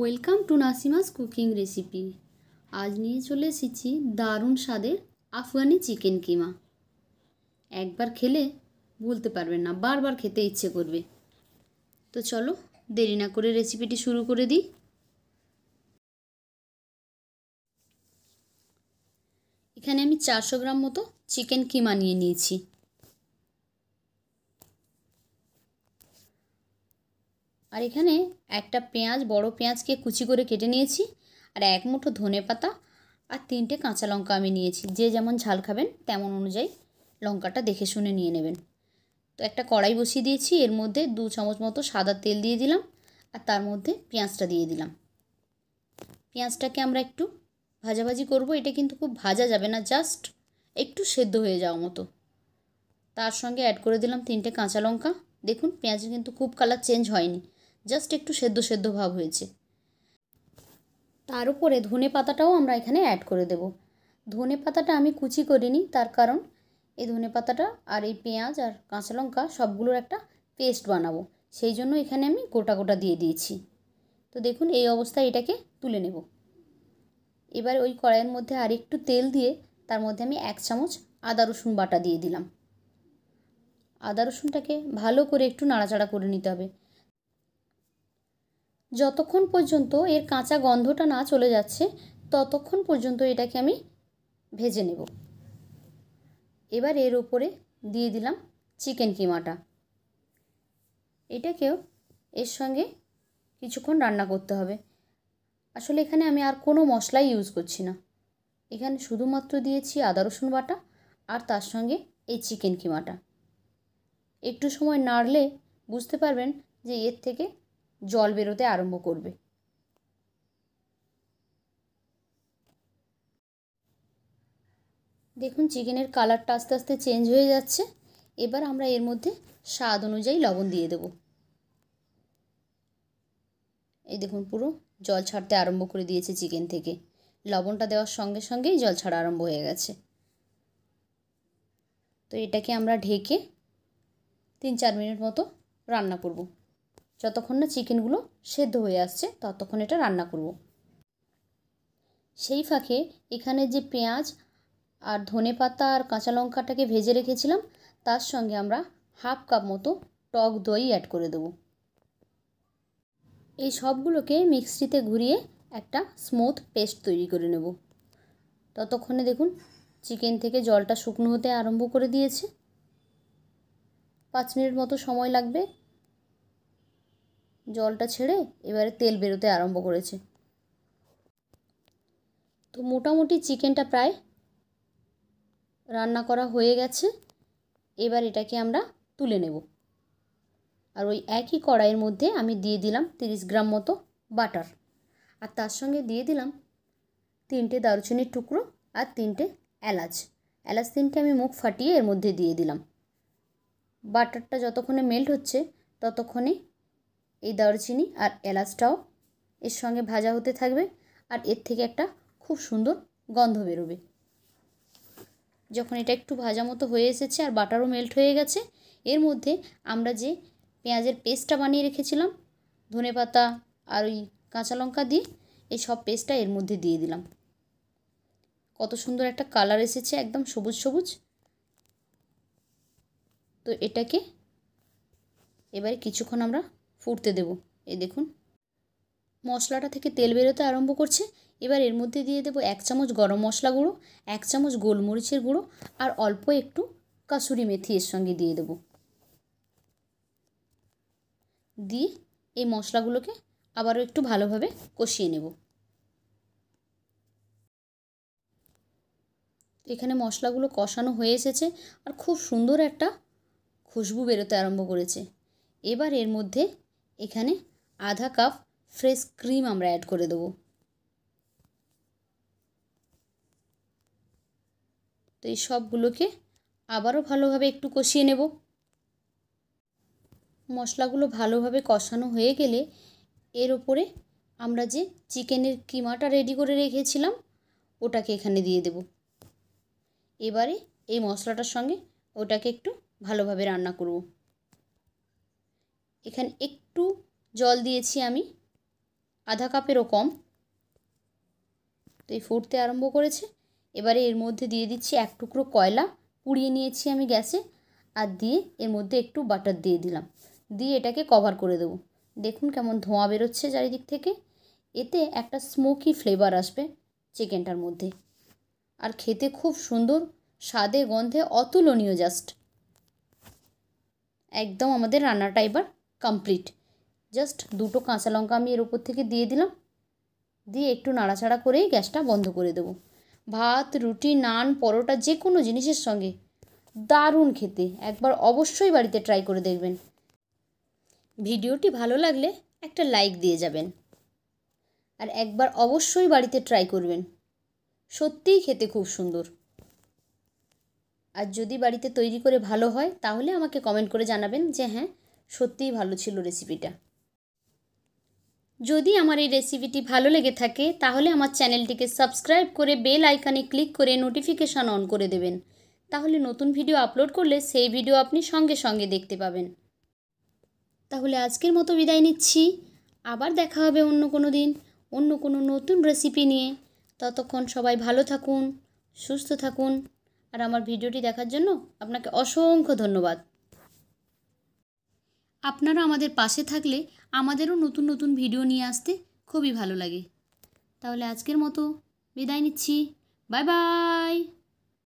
welcome to Nasima's cooking recipe আজ নিয়ে চলে এসেছি দারুণ স্বাদের আফগানি চিকেন কিমা একবার খেলে বলতে পারবেন না বারবার খেতে ইচ্ছে করবে তো চলো দেরি না করে রেসিপিটি শুরু করে দিই এখানে আমি চারশো গ্রাম মতো চিকেন কিমা নিয়ে নিয়েছি আর এখানে একটা পেঁয়াজ বড় পেঁয়াজকে কুচি করে কেটে নিয়েছি আর এক মুঠো ধনে পাতা আর তিনটে কাঁচা লঙ্কা আমি নিয়েছি যে যেমন ঝাল খাবেন তেমন অনুযায়ী লঙ্কাটা দেখে শুনে নিয়ে নেবেন তো একটা কড়াই বসিয়ে দিয়েছি এর মধ্যে দু চামচ মতো সাদা তেল দিয়ে দিলাম আর তার মধ্যে পেঁয়াজটা দিয়ে দিলাম পেঁয়াজটাকে আমরা একটু ভাজাভাজি করব এটা কিন্তু খুব ভাজা যাবে না জাস্ট একটু সেদ্ধ হয়ে যাওয়া মতো তার সঙ্গে অ্যাড করে দিলাম তিনটে কাঁচা লঙ্কা দেখুন পেঁয়াজ কিন্তু খুব কালার চেঞ্জ হয়নি জাস্ট একটু সেদ্ধ সেদ্ধ ভাব হয়েছে তার উপরে ধনে পাতাটাও আমরা এখানে অ্যাড করে দেব ধনে পাতাটা আমি কুচি করিনি তার কারণ এই ধনে পাতাটা আর এই পেঁয়াজ আর কাঁচা লঙ্কা সবগুলোর একটা পেস্ট বানাবো সেই জন্য এখানে আমি গোটা গোটা দিয়ে দিয়েছি তো দেখুন এই অবস্থায় এটাকে তুলে নেব এবার ওই কড়াইয়ের মধ্যে আর একটু তেল দিয়ে তার মধ্যে আমি এক চামচ আদা রসুন বাটা দিয়ে দিলাম আদা রসুনটাকে ভালো করে একটু নাড়াচাড়া করে নিতে হবে যতক্ষণ পর্যন্ত এর কাঁচা গন্ধটা না চলে যাচ্ছে ততক্ষণ পর্যন্ত এটাকে আমি ভেজে নেব এবার এর উপরে দিয়ে দিলাম চিকেন কিমাটা এটাকেও এর সঙ্গে কিছুক্ষণ রান্না করতে হবে আসলে এখানে আমি আর কোনো মশলাই ইউজ করছি না এখানে শুধুমাত্র দিয়েছি আদা রসুন বাটা আর তার সঙ্গে এই চিকেন কিমাটা একটু সময় নাড়লে বুঝতে পারবেন যে এর থেকে জল বেরোতে আরম্ভ করবে দেখুন চিকেনের কালারটা আস্তে আস্তে চেঞ্জ হয়ে যাচ্ছে এবার আমরা এর মধ্যে স্বাদ অনুযায়ী লবণ দিয়ে দেব এই দেখুন পুরো জল ছাড়তে আরম্ভ করে দিয়েছে চিকেন থেকে লবণটা দেওয়ার সঙ্গে সঙ্গেই জল ছাড়া আরম্ভ হয়ে গেছে তো এটাকে আমরা ঢেকে তিন চার মিনিট মতো রান্না করবো যতক্ষণ না চিকেনগুলো সেদ্ধ হয়ে আসছে ততক্ষণ এটা রান্না করব সেই ফাঁকে এখানে যে পেঁয়াজ আর ধনে পাতা আর কাঁচা লঙ্কাটাকে ভেজে রেখেছিলাম তার সঙ্গে আমরা হাফ কাপ মতো টক দই অ্যাড করে দেব এই সবগুলোকে মিক্সিতে ঘুরিয়ে একটা স্মুথ পেস্ট তৈরি করে নেব ততক্ষণে দেখুন চিকেন থেকে জলটা শুকনো হতে আরম্ভ করে দিয়েছে পাঁচ মিনিট মতো সময় লাগবে জলটা ছেড়ে এবারে তেল বেরোতে আরম্ভ করেছে তো মোটামুটি চিকেনটা প্রায় রান্না করা হয়ে গেছে এবার এটাকে আমরা তুলে নেব আর ওই একই কড়াইয়ের মধ্যে আমি দিয়ে দিলাম তিরিশ গ্রাম মতো বাটার আর তার সঙ্গে দিয়ে দিলাম তিনটে দারুচিনির টুকরো আর তিনটে এলাচ এলাচ তিনটে আমি মুখ ফাটিয়ে এর মধ্যে দিয়ে দিলাম বাটারটা যতক্ষণে মেল্ট হচ্ছে ততক্ষণে এই দারচিনি আর এলাচটাও এর সঙ্গে ভাজা হতে থাকবে আর এর থেকে একটা খুব সুন্দর গন্ধ বেরোবে যখন এটা একটু ভাজা মতো হয়ে এসেছে আর বাটারও মেল্ট হয়ে গেছে এর মধ্যে আমরা যে পেঁয়াজের পেস্টটা বানিয়ে রেখেছিলাম ধনে পাতা আর ওই কাঁচা লঙ্কা দিয়ে এই সব পেস্টটা এর মধ্যে দিয়ে দিলাম কত সুন্দর একটা কালার এসেছে একদম সবুজ সবুজ তো এটাকে এবারে কিছুক্ষণ আমরা ফুটতে দেব এই দেখুন মশলাটা থেকে তেল বেরোতে আরম্ভ করছে এবার এর মধ্যে দিয়ে দেবো এক চামচ গরম মশলা গুঁড়ো এক চামচ গোলমরিচের গুঁড়ো আর অল্প একটু কাসুরি মেথি এর সঙ্গে দিয়ে দেব দিয়ে এই মশলাগুলোকে আবারও একটু ভালোভাবে কষিয়ে নেব এখানে মশলাগুলো কষানো হয়ে এসেছে আর খুব সুন্দর একটা খুশবু বেরোতে আরম্ভ করেছে এবার এর মধ্যে এখানে আধা কাপ ফ্রেশ ক্রিম আমরা অ্যাড করে দেবো তো এই সবগুলোকে আবারও ভালোভাবে একটু কষিয়ে নেব মশলাগুলো ভালোভাবে কষানো হয়ে গেলে এর ওপরে আমরা যে চিকেনের কিমাটা রেডি করে রেখেছিলাম ওটাকে এখানে দিয়ে দেব এবারে এই মশলাটার সঙ্গে ওটাকে একটু ভালোভাবে রান্না করব এখানে একটু জল দিয়েছি আমি আধা কাপেরও কম তো এই ফুটতে আরম্ভ করেছে এবারে এর মধ্যে দিয়ে দিচ্ছি এক টুকরো কয়লা পুড়িয়ে নিয়েছি আমি গ্যাসে আর দিয়ে এর মধ্যে একটু বাটার দিয়ে দিলাম দিয়ে এটাকে কভার করে দেবো দেখুন কেমন ধোঁয়া বেরোচ্ছে চারিদিক থেকে এতে একটা স্মোকি ফ্লেভার আসবে চিকেনটার মধ্যে আর খেতে খুব সুন্দর স্বাদে গন্ধে অতুলনীয় জাস্ট একদম আমাদের রান্নাটা এবার কমপ্লিট জাস্ট দুটো কাঁচা লঙ্কা আমি এর উপর থেকে দিয়ে দিলাম দিয়ে একটু নাড়াচাড়া করেই গ্যাসটা বন্ধ করে দেবো ভাত রুটি নান পরোটা যে কোনো জিনিসের সঙ্গে দারুণ খেতে একবার অবশ্যই বাড়িতে ট্রাই করে দেখবেন ভিডিওটি ভালো লাগলে একটা লাইক দিয়ে যাবেন আর একবার অবশ্যই বাড়িতে ট্রাই করবেন সত্যিই খেতে খুব সুন্দর আর যদি বাড়িতে তৈরি করে ভালো হয় তাহলে আমাকে কমেন্ট করে জানাবেন যে হ্যাঁ সত্যিই ভালো ছিল রেসিপিটা যদি আমার এই রেসিপিটি ভালো লেগে থাকে তাহলে আমার চ্যানেলটিকে সাবস্ক্রাইব করে বেল আইকানে ক্লিক করে নোটিফিকেশান অন করে দেবেন তাহলে নতুন ভিডিও আপলোড করলে সেই ভিডিও আপনি সঙ্গে সঙ্গে দেখতে পাবেন তাহলে আজকের মতো বিদায় নিচ্ছি আবার দেখা হবে অন্য কোনো দিন অন্য কোনো নতুন রেসিপি নিয়ে ততক্ষণ সবাই ভালো থাকুন সুস্থ থাকুন আর আমার ভিডিওটি দেখার জন্য আপনাকে অসংখ্য ধন্যবাদ আপনারা আমাদের পাশে থাকলে আমাদেরও নতুন নতুন ভিডিও নিয়ে আসতে খুবই ভালো লাগে তাহলে আজকের মতো বিদায় নিচ্ছি বাই বাই